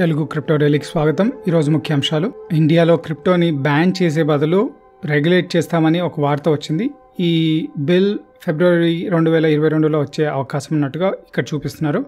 Telugu crypto డైలీకి స్వాగతం ఈరోజు ముఖ్యాంశాలు ఇండియాలో క్రిప్టోని బ్యాన్ చేసే బదులు రెగ్యులేట్ చేస్తామని ఒక వార్త వచ్చింది ఈ బిల్ ఫిబ్రవరి రెండు వేల ఇరవై రెండులో వచ్చే అవకాశం ఉన్నట్టుగా ఇక్కడ చూపిస్తున్నారు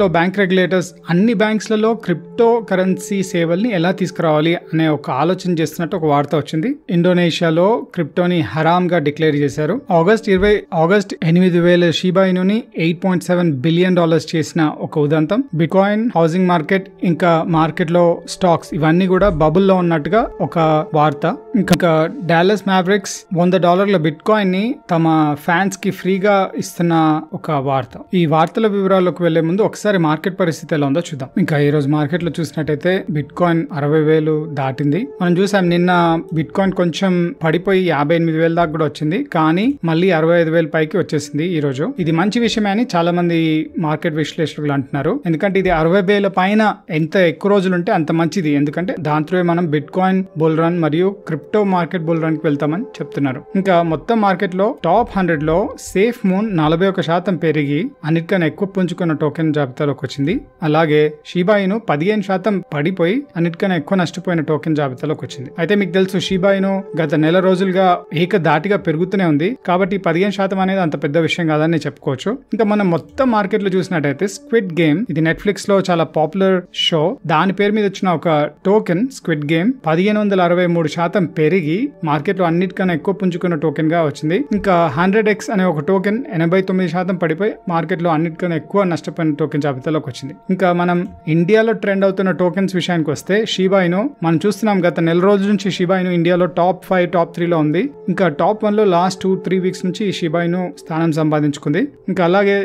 లో బ్యాంక్ రెగ్యులేటర్స్ అన్ని బ్యాంక్స్లలో క్రిప్టో కరెన్సీ సేవల్ని ఎలా తీసుకురావాలి అనే ఒక ఆలోచన చేస్తున్నట్టు ఒక వార్త వచ్చింది ఇండోనేషియాలో క్రిప్టోని హరామ్ గా డిక్లేర్ చేశారు ఆగస్ట్ ఇరవై ఆగస్ట్ ఎనిమిది వేల షీబాయినుని eight point seven billion dollars చేసిన ఒక ఉదంతం బిట్కాయిన్ హౌసింగ్ మార్కెట్ ఇంకా మార్కెట్లో స్టాక్స్ ఇవన్నీ కూడా బబుల్లో ఉన్నట్టుగా ఒక వార్త ఇంకా డాలస్ మ్యాబ్రిక్స్ వంద డాలర్ల బిట్కాయిన్ ని తమ ఫ్యాన్స్ కి ఫ్రీగా ఇస్తున్న ఒక వార్త ఈ వార్తల వివరాల్లోకి వెళ్లే ముందు ఒకసారి మార్కెట్ పరిస్థితి ఎలా ఉందో చూద్దాం ఇంకా ఈ రోజు మార్కెట్ లో చూసినట్టయితే బిట్ కాయిన్ అరవై వేలు దాటింది మనం చూసాం నిన్న బిట్ కాయిన్ కొంచెం పడిపోయి యాభై ఎనిమిది వేల దాకా కూడా వచ్చింది కానీ మళ్ళీ అరవై ఐదు వేల పైకి వచ్చేసింది ఈ రోజు ఇది మంచి విషయమే అని చాలా మంది మార్కెట్ విశ్లేషకులు అంటున్నారు ఎందుకంటే ఇది అరవై వేల పైన ఎంత ఎక్కువ రోజులు ఉంటే అంత మంచిది ఎందుకంటే దాంతో మనం బిట్ కాయిన్ బుల్ రన్ మరియు క్రిప్టో మార్కెట్ బుల్ రన్ కి వెళ్తామని చెప్తున్నారు ఇంకా మొత్తం మార్కెట్ లో టాప్ హండ్రెడ్ లో సేఫ్ మూన్ నలభై ఒక శాతం పెరిగి అన్నిటికన్నా ఎక్కువ పుంజుకున్న టోకెన్ జాబితాలోకి వచ్చింది అలాగే షీబాయిను పదిహేను శాతం పడిపోయి అన్నిటికన్నా ఎక్కువ నష్టపోయిన టోకెన్ జాబితాలోకి వచ్చింది అయితే మీకు తెలుసు షీబాయిను గత నెల రోజులుగా ఏక దాటిగా పెరుగుతూనే ఉంది కాబట్టి పదిహేను శాతం అనేది అంత పెద్ద విషయం కాదని చెప్పుకోవచ్చు ఇంకా మనం మొత్తం మార్కెట్ లో చూసినట్టయితే స్క్విడ్ గేమ్ ఇది నెట్ఫ్లిక్స్ లో చాలా పాపులర్ షో దాని పేరు మీద వచ్చిన ఒక టోకెన్ స్క్విడ్ గేమ్ పదిహేను వందల అరవై మూడు శాతం పెరిగి మార్కెట్ లో అన్నిటికన్నా ఎక్కువ పుంజుకున్న టోకెన్ గా వచ్చింది ఇంకా హండ్రెడ్ ఎక్స్ అనే ఒక టోకెన్ ఎనభై తొమ్మిది శాతం పడిపోయి మార్కెట్లో అన్నిటికన్నా ఎక్కువ నష్టపోయిన టోకెన్ జాబితాలోకి వచ్చింది ఇంకా మనం ఇండియాలో ట్రెండ్ అవుతున్న టోకెన్స్ విషయానికి వస్తే షీబాయిను మనం చూస్తున్నాం గత నెల రోజుల నుంచి షీబాయిను ఇండియాలో టాప్ ఫైవ్ టాప్ త్రీలో ఉంది ఇంకా టాప్ వన్లో లాస్ట్ టూ త్రీ వీక్స్ నుంచి షీబాయిను స్థానం సంపాదించుకుంది ఇంకా అలాగే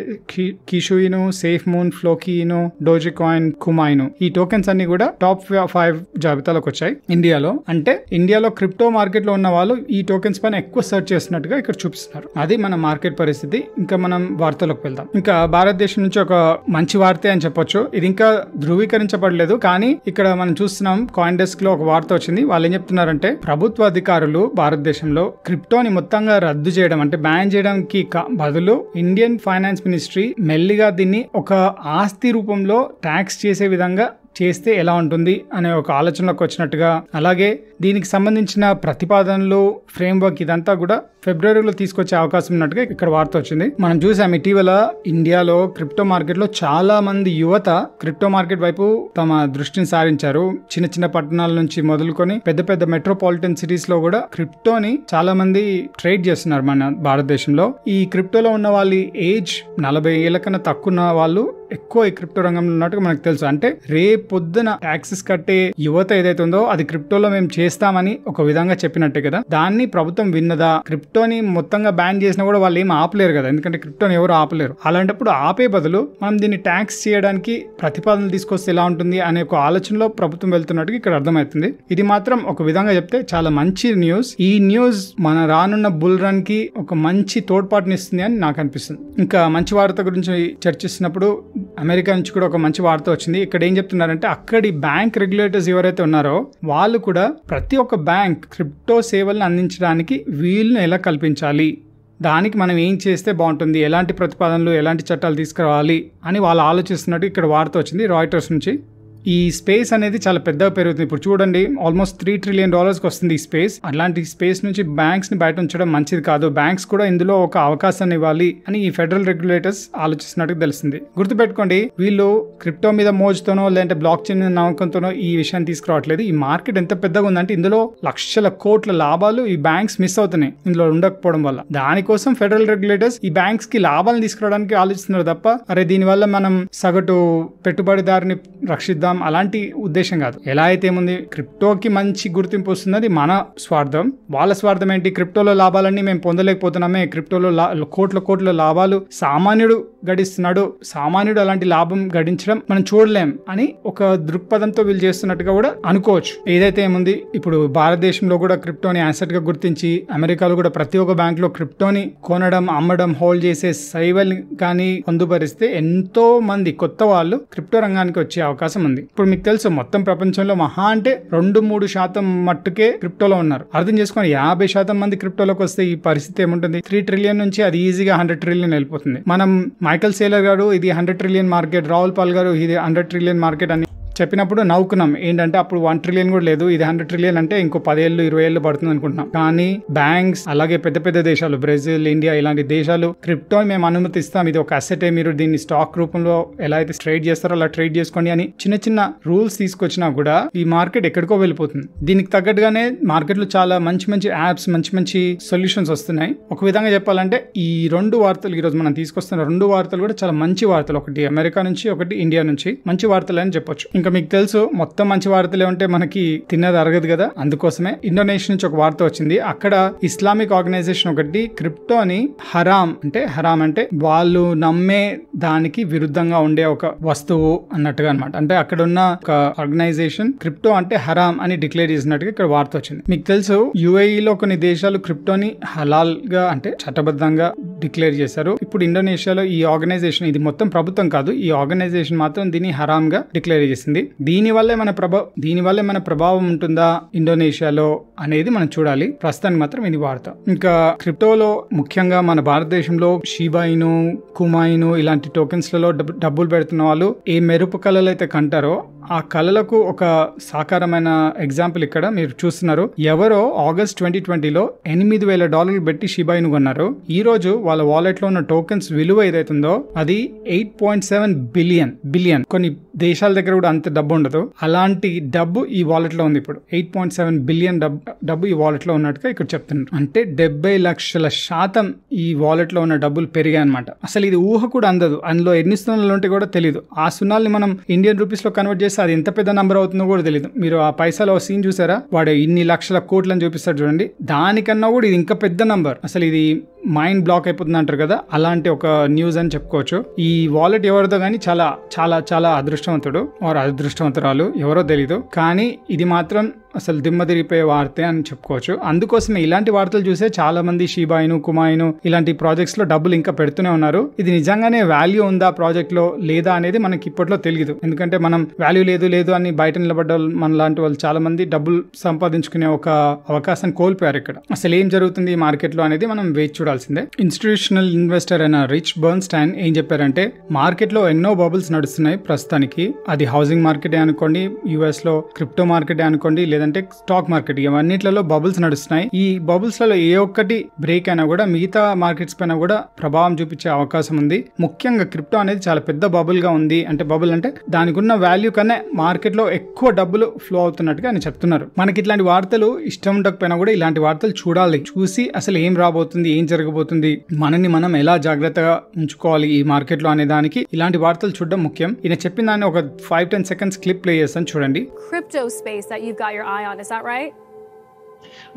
కిషుయిను సేఫ్ మూన్ ఫ్లోకీను డోజి కాయిన్ కుమాయిను ఈ టోకెన్స్ అన్ని కూడా టాప్ ఫైవ్ జాబితాలోకి వచ్చాయి ఇండియాలో అంటే ఇండియాలో క్రిప్టో మార్కెట్లో ఉన్న వాళ్ళు ఈ టోకెన్స్ పైన ఎక్కువ సెర్చ్ చేస్తున్నట్టుగా ఇక్కడ చూపిస్తున్నారు అది మనం మార్కెట్ పరిస్థితి ఇంకా మనం వార్తలకు వెళ్దాం ఇంకా భారతదేశం నుంచి ఒక మంచి వార్తే అని చెప్పొచ్చు ఇది ఇంకా ధృవీకరించబడలేదు కానీ ఇక్కడ మనం చూస్తున్నాం కాయిన్ డెస్క్ లో ఒక వార్త వచ్చింది వాళ్ళు ఏం చెప్తున్నారంటే ప్రభుత్వ అధికారులు భారతదేశంలో క్రిప్టోని మొత్తంగా రద్దు చేయడం అంటే బ్యాన్ చేయడానికి బదులు ఇండియన్ ఫైనాన్స్ మినిస్ట్రీ మెల్లిగా దీన్ని ఒక ఆస్తి రూపంలో ట్యాక్స్ చేసే విధంగా చేస్తే ఎలా ఉంటుంది అనే ఒక ఆలోచనలోకి వచ్చినట్టుగా అలాగే దీనికి సంబంధించిన ప్రతిపాదనలు ఫ్రేమ్వర్క్ ఇదంతా కూడా ఫిబ్రవరిలో తీసుకొచ్చే అవకాశం ఉన్నట్టుగా ఇక్కడ వార్త వచ్చింది మనం చూసాం ఇటీవల ఇండియాలో క్రిప్టో మార్కెట్లో చాలా మంది యువత క్రిప్టో మార్కెట్ వైపు తమ దృష్టిని సారించారు చిన్న చిన్న పట్టణాల నుంచి మొదలుకొని పెద్ద పెద్ద మెట్రోపాలిటన్ సిటీస్ లో కూడా క్రిప్టోని చాలా మంది ట్రేడ్ చేస్తున్నారు మన భారతదేశంలో ఈ క్రిప్టోలో ఉన్న వాళ్ళ ఏజ్ నలభై ఏళ్ళ కన్నా తక్కువ వాళ్ళు ఎక్కువ ఈ క్రిప్టో రంగంలో ఉన్నట్టుగా మనకు తెలుసు అంటే రేపొద్దున ట్యాక్సెస్ కట్టే యువత ఏదైతే ఉందో అది క్రిప్టోలో మేము చేస్తామని ఒక విధంగా చెప్పినట్టే కదా దాన్ని ప్రభుత్వం విన్నదా క్రిప్టో క్రిప్టోని మొత్తంగా బ్యాన్ చేసినా కూడా వాళ్ళు ఏం ఆపలేరు కదా ఎందుకంటే క్రిప్టోని ఎవరు ఆపలేరు అలాంటప్పుడు ఆపే బదులు మనం దీన్ని ట్యాక్స్ చేయడానికి ప్రతిపాదనలు తీసుకొస్తే ఎలా ఉంటుంది అనే ఒక ఆలోచనలో ప్రభుత్వం వెళ్తున్నట్టుగా ఇక్కడ అర్థమవుతుంది ఇది మాత్రం ఒక విధంగా చెప్తే చాలా మంచి న్యూస్ ఈ న్యూస్ మన రానున్న బుల్ రన్ కి ఒక మంచి తోడ్పాటునిస్తుంది అని నాకు అనిపిస్తుంది ఇంకా మంచి వార్త గురించి చర్చిస్తున్నప్పుడు అమెరికా నుంచి కూడా ఒక మంచి వార్త వచ్చింది ఇక్కడ ఏం చెప్తున్నారంటే అక్కడి బ్యాంక్ రెగ్యులేటర్స్ ఎవరైతే ఉన్నారో వాళ్ళు కూడా ప్రతి ఒక్క బ్యాంక్ క్రిప్టో సేవలను అందించడానికి వీళ్ళను ఎలా కల్పించాలి దానికి మనం ఏం చేస్తే బాగుంటుంది ఎలాంటి ప్రతిపాదనలు ఎలాంటి చట్టాలు తీసుకురావాలి అని వాళ్ళు ఆలోచిస్తున్నట్టు ఇక్కడ వార్త వచ్చింది రాయిటర్స్ నుంచి ఈ స్పేస్ అనేది చాలా పెద్దగా పెరుగుతుంది ఇప్పుడు చూడండి ఆల్మోస్ట్ త్రీ ట్రిలియన్ డాలర్స్ వస్తుంది ఈ స్పేస్ అలాంటి స్పేస్ నుంచి బ్యాంక్స్ ని బయట ఉంచడం మంచిది కాదు బ్యాంక్స్ కూడా ఇందులో ఒక అవకాశాన్ని ఇవ్వాలి అని ఈ ఫెడరల్ రెగ్యులేటర్స్ ఆలోచిస్తున్నట్టు తెలిసింది గుర్తుపెట్టుకోండి వీళ్ళు క్రిప్టో మీద మోజుతోనో లేదంటే బ్లాక్ చైన్ నమ్మకంతోనో ఈ విషయాన్ని తీసుకురావట్లేదు ఈ మార్కెట్ ఎంత పెద్దగా ఉందంటే ఇందులో లక్షల కోట్ల లాభాలు ఈ బ్యాంక్స్ మిస్ అవుతున్నాయి ఇందులో ఉండకపోవడం వల్ల దానికోసం ఫెడరల్ రెగ్యులేటర్స్ ఈ బ్యాంక్స్ కి లాభాలను తీసుకురావడానికి ఆలోచిస్తున్నారు తప్ప అరే దీనివల్ల మనం సగటు పెట్టుబడిదారుని రక్షిద్దాం చేద్దాం అలాంటి ఉద్దేశం కాదు ఎలా అయితే ఏముంది క్రిప్టోకి మంచి గుర్తింపు వస్తున్నది మన స్వార్థం వాళ్ళ స్వార్థం ఏంటి క్రిప్టోలో లాభాలన్నీ మేము పొందలేకపోతున్నామే క్రిప్టోలో కోట్ల కోట్ల లాభాలు సామాన్యుడు గడిస్తున్నాడు సామాన్యుడు అలాంటి లాభం గడించడం మనం చూడలేం అని ఒక దృక్పథంతో వీళ్ళు చేస్తున్నట్టుగా కూడా అనుకోవచ్చు ఏదైతే ఏముంది ఇప్పుడు భారతదేశంలో కూడా క్రిప్టోని యాసెట్ గా గుర్తించి అమెరికాలో కూడా ప్రతి ఒక్క బ్యాంక్ లో క్రిప్టోని కొనడం అమ్మడం హోల్డ్ చేసే సైవల్ కానీ పొందుపరిస్తే ఎంతో మంది కొత్త వాళ్ళు క్రిప్టో రంగానికి వచ్చే అవకాశం ఉంది ఇప్పుడు మీకు తెలుసు మొత్తం ప్రపంచంలో మహా అంటే రెండు మూడు శాతం మట్టుకే క్రిప్టోలో ఉన్నారు అర్థం చేసుకుని యాభై శాతం మంది క్రిప్టోలోకి వస్తే ఈ పరిస్థితి ఏముంటుంది త్రీ ట్రిలియన్ నుంచి అది ఈజీగా హండ్రెడ్ ట్రిలియన్ వెళ్ళిపోతుంది మనం మైకల్ సేలర్ గారు ఇది hundred trillion market Raoul Pal గారు ఇది హండ్రెడ్ ట్రిలియన్ మార్కెట్ అని చెప్పినప్పుడు నవ్వుకున్నాం ఏంటంటే అప్పుడు వన్ ట్రిలియన్ కూడా లేదు ఇది హండ్రెడ్ ట్రిలియన్ అంటే ఇంకో పదేళ్ళు ఇరవై ఏళ్ళు పడుతుంది అనుకుంటున్నాం కానీ బ్యాంక్స్ అలాగే పెద్ద పెద్ద దేశాలు బ్రెజిల్ ఇండియా ఇలాంటి దేశాలు క్రిప్టో మేము అనుమతిస్తాం ఇది ఒక అసెటే మీరు దీన్ని స్టాక్ రూపంలో ఎలా అయితే ట్రేడ్ చేస్తారో అలా ట్రేడ్ చేసుకోండి అని చిన్న చిన్న రూల్స్ తీసుకొచ్చినా కూడా ఈ మార్కెట్ ఎక్కడికో వెళ్ళిపోతుంది దీనికి తగ్గట్టుగానే మార్కెట్లో చాలా మంచి మంచి యాప్స్ మంచి మంచి సొల్యూషన్స్ వస్తున్నాయి ఒక విధంగా చెప్పాలంటే ఈ రెండు వార్తలు ఈరోజు మనం తీసుకొస్తున్న రెండు వార్తలు కూడా చాలా మంచి వార్తలు ఒకటి అమెరికా నుంచి ఒకటి ఇండియా నుంచి మంచి వార్తలు అని చెప్పొచ్చు ఇంకా ఇంకా మీకు తెలుసు మొత్తం మంచి వార్తలే ఉంటే మనకి తిన్నది అరగదు కదా అందుకోసమే ఇండోనేషియా నుంచి ఒక వార్త వచ్చింది అక్కడ ఇస్లామిక్ ఆర్గనైజేషన్ ఒకటి క్రిప్టోని హరామ్ అంటే హరామ్ అంటే వాళ్ళు నమ్మే దానికి విరుద్ధంగా ఉండే ఒక వస్తువు అన్నట్టుగా అనమాట అంటే అక్కడ ఉన్న ఒక ఆర్గనైజేషన్ క్రిప్టో అంటే హరామ్ అని డిక్లేర్ చేసినట్టుగా ఇక్కడ వార్త వచ్చింది మీకు తెలుసు యుఏఈలో కొన్ని దేశాలు క్రిప్టోని హలాల్ గా అంటే చట్టబద్ధంగా డిక్లేర్ చేశారు ఇప్పుడు ఇండోనేషియాలో ఈ ఆర్గనైజేషన్ ఇది మొత్తం ప్రభుత్వం కాదు ఈ ఆర్గనైజేషన్ మాత్రం దీన్ని గా డిక్లేర్ చేసింది దీనివల్లే మన దీని దీనివల్లే మన ప్రభావం ఉంటుందా ఇండోనేషియాలో అనేది మనం చూడాలి ప్రస్తుతానికి మాత్రం ఇది వార్త ఇంకా క్రిప్టోలో ముఖ్యంగా మన భారతదేశంలో షీబాయిను కుమాయిను ఇలాంటి టోకెన్స్లలో డబ్బులు పెడుతున్న వాళ్ళు ఏ మెరుపు కళలు అయితే కంటారో ఆ కళలకు ఒక సాకారమైన ఎగ్జాంపుల్ ఇక్కడ మీరు చూస్తున్నారు ఎవరో ఆగస్ట్ ట్వంటీ ట్వంటీలో ఎనిమిది వేల డాలర్లు పెట్టి షిబాయిను కొన్నారు ఈ రోజు వాళ్ళ వాలెట్లో ఉన్న టోకెన్స్ విలువ ఏదైతుందో అది eight point seven billion billion కొన్ని దేశాల దగ్గర కూడా అంత డబ్బు ఉండదు అలాంటి డబ్బు ఈ వాలెట్ లో ఉంది ఇప్పుడు ఎయిట్ పాయింట్ సెవెన్ బిలియన్ డబ్బు ఈ వాలెట్ లో ఉన్నట్టుగా ఇక్కడ చెప్తున్నారు అంటే డెబ్బై లక్షల శాతం ఈ వాలెట్ లో ఉన్న డబ్బులు పెరిగాయి అనమాట అసలు ఇది ఊహ కూడా అందదు అందులో ఎన్ని సున్నాలు ఉంటే కూడా తెలియదు ఆ సున్నాల్ని మనం ఇండియన్ రూపీస్ లో కన్వర్ట్ చేస్తే అది ఎంత పెద్ద నంబర్ అవుతుందో కూడా తెలియదు మీరు ఆ ఒక సీన్ చూసారా వాడు ఇన్ని లక్షల కోట్లని చూపిస్తారు చూడండి దానికన్నా కూడా ఇది ఇంకా పెద్ద నంబర్ అసలు ఇది మైండ్ బ్లాక్ అయిపోతుంది అంటారు కదా అలాంటి ఒక న్యూస్ అని చెప్పుకోవచ్చు ఈ వాలెట్ ఎవరిదో కానీ చాలా చాలా చాలా అదృష్టవంతుడు వారు అదృష్టవంతురాలు ఎవరో తెలీదు కానీ ఇది మాత్రం అసలు దిమ్మ తిరిగిపోయే వార్తే అని చెప్పుకోవచ్చు అందుకోసమే ఇలాంటి వార్తలు చూసే చాలా మంది షీబాయిను కుమాయిను ఇలాంటి ప్రాజెక్ట్స్ లో డబ్బులు ఇంకా పెడుతూనే ఉన్నారు ఇది నిజంగానే వాల్యూ ఉందా ప్రాజెక్ట్ లో లేదా అనేది మనకి ఇప్పట్లో తెలియదు ఎందుకంటే మనం వాల్యూ లేదు లేదు అని బయట నిలబడ్డ మన లాంటి వాళ్ళు చాలా మంది డబ్బులు సంపాదించుకునే ఒక అవకాశం కోల్పోయారు ఇక్కడ అసలు ఏం జరుగుతుంది ఈ మార్కెట్ లో అనేది మనం వేచి చూడాలి చెప్పాల్సిందే ఇన్స్టిట్యూషనల్ ఇన్వెస్టర్ అయిన రిచ్ బర్న్ స్టాన్ ఏం చెప్పారంటే మార్కెట్ లో ఎన్నో బబుల్స్ నడుస్తున్నాయి ప్రస్తుతానికి అది హౌసింగ్ మార్కెట్ అనుకోండి లో క్రిప్టో మార్కెట్ అనుకోండి లేదంటే స్టాక్ మార్కెట్ ఇవన్నిట్లలో బబుల్స్ నడుస్తున్నాయి ఈ బబుల్స్ లలో ఏ ఒక్కటి బ్రేక్ అయినా కూడా మిగతా మార్కెట్స్ పైన కూడా ప్రభావం చూపించే అవకాశం ఉంది ముఖ్యంగా క్రిప్టో అనేది చాలా పెద్ద బబుల్ గా ఉంది అంటే బబుల్ అంటే దానికి ఉన్న వాల్యూ కన్నా లో ఎక్కువ డబ్బులు ఫ్లో అవుతున్నట్టుగా ఆయన చెప్తున్నారు మనకి ఇట్లాంటి వార్తలు ఇష్టం ఉండకపోయినా కూడా ఇలాంటి వార్తలు చూడాలి చూసి అసలు ఏం రాబోతుంది ఏం జరగబోతుంది మనని మనం ఎలా జాగ్రత్తగా ఉంచుకోవాలి ఈ మార్కెట్లో అనే దానికి ఇలాంటి వార్తలు చూడడం ముఖ్యం ఈయన చెప్పిన దాన్ని ఒక five ten seconds clip play చేస్తాను చూడండి crypto space that you've got your eye on is that right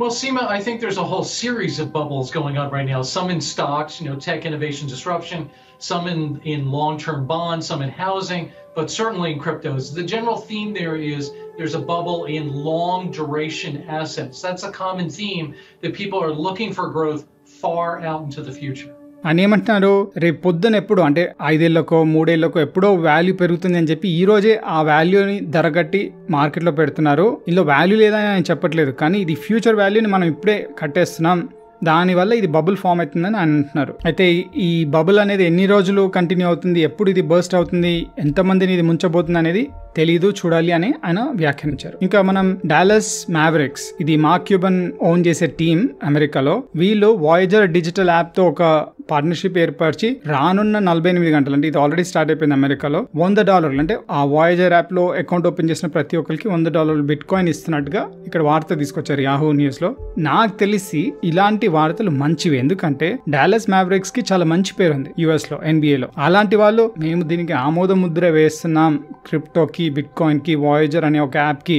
Well, Seema, I think there's a whole series of bubbles going on right now. Some in stocks, you know, tech innovation disruption, some in, in long term bonds, some in housing, but certainly in cryptos. The general theme there is there's a bubble in long duration assets. That's a common theme that people are looking for growth far out into the future. అని ఏమంటున్నారు రేపు పొద్దున ఎప్పుడు అంటే ఐదేళ్లకో మూడేళ్లకో ఎప్పుడో value పెరుగుతుంది అని చెప్పి ఈ రోజే ఆ వాల్యూని ధరగట్టి మార్కెట్లో పెడుతున్నారు ఇందులో వాల్యూ లేదని ఆయన చెప్పట్లేదు కానీ ఇది ఫ్యూచర్ వాల్యూని మనం ఇప్పుడే కట్టేస్తున్నాం దానివల్ల ఇది బబుల్ ఫామ్ అవుతుందని అంటున్నారు అయితే ఈ బబుల్ అనేది ఎన్ని రోజులు కంటిన్యూ అవుతుంది ఎప్పుడు ఇది బర్స్ట్ అవుతుంది ఎంతమందిని ఇది ముంచబోతుంది అనేది తెలీదు చూడాలి అని ఆయన వ్యాఖ్యానించారు ఇంకా మనం డాలస్ మ్యావరిక్స్ ఇది మా క్యూబన్ ఓన్ చేసే టీం అమెరికాలో వీళ్ళు వాయిజర్ డిజిటల్ యాప్తో ఒక పార్ట్నర్షిప్ ఏర్పరిచి రానున్న నలభై ఎనిమిది గంటలు అంటే ఇది ఆల్రెడీ స్టార్ట్ అయిపోయింది అమెరికాలో వంద డాలర్లు అంటే ఆ యాప్ యాప్లో అకౌంట్ ఓపెన్ చేసిన ప్రతి ఒక్కరికి వంద డాలర్లు బిట్ కాయిన్ ఇస్తున్నట్టుగా ఇక్కడ వార్త తీసుకొచ్చారు యాహూ న్యూస్లో నాకు తెలిసి ఇలాంటి వార్తలు మంచివి ఎందుకంటే డాలస్ మ్యాబ్రిక్స్ కి చాలా మంచి పేరు ఉంది యుఎస్ లో లో అలాంటి వాళ్ళు మేము దీనికి ఆమోద ముద్ర వేస్తున్నాం క్రిప్టోకి బిట్ కాయిన్కి వాయేజర్ అనే ఒక యాప్కి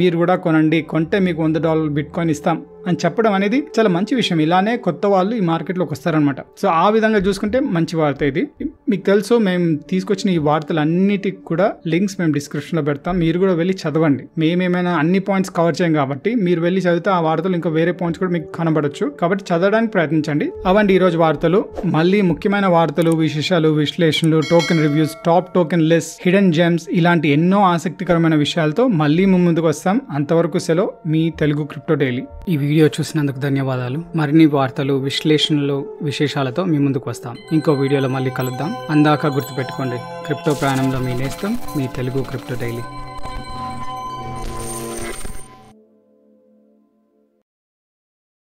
మీరు కూడా కొనండి కొంటే మీకు వంద డాలర్ బిట్ కాయిన్ ఇస్తాం అని చెప్పడం అనేది చాలా మంచి విషయం ఇలానే కొత్త వాళ్ళు ఈ మార్కెట్లోకి వస్తారనమాట సో ఆ విధంగా చూసుకుంటే మంచి వార్త ఇది మీకు తెలుసు మేము తీసుకొచ్చిన ఈ వార్తలు అన్నిటికి కూడా లింక్స్ మేము డిస్క్రిప్షన్లో పెడతాం మీరు కూడా వెళ్ళి చదవండి మేమేమైనా అన్ని పాయింట్స్ కవర్ చేయం కాబట్టి మీరు వెళ్ళి చదివితే ఆ వార్తలు ఇంకా వేరే పాయింట్స్ కూడా మీకు కనబడచ్చు కాబట్టి చదవడానికి ప్రయత్నించండి అవండి ఈరోజు వార్తలు మళ్ళీ ముఖ్యమైన వార్తలు విశేషాలు విశ్లేషణలు token reviews top token less hidden gems ఇలాంటి ఎన్నో ఆసక్తికరమైన విషయాలతో మళ్ళీ ముందుకు వస్తాం అంతవరకు సెలవు మీ తెలుగు క్రిప్టో డైలీ ఈ వీడియో వీడియో చూసినందుకు ధన్యవాదాలు మరిన్ని వార్తలు విశ్లేషణలు విశేషాలతో మీ ముందుకు వస్తాం ఇంకో వీడియోలో మళ్ళీ కలుద్దాం అందాక గుర్తుపెట్టుకోండి క్రిప్టో ప్రయాణంలో మీ నేస్తం మీ తెలుగు క్రిప్టో డైలీ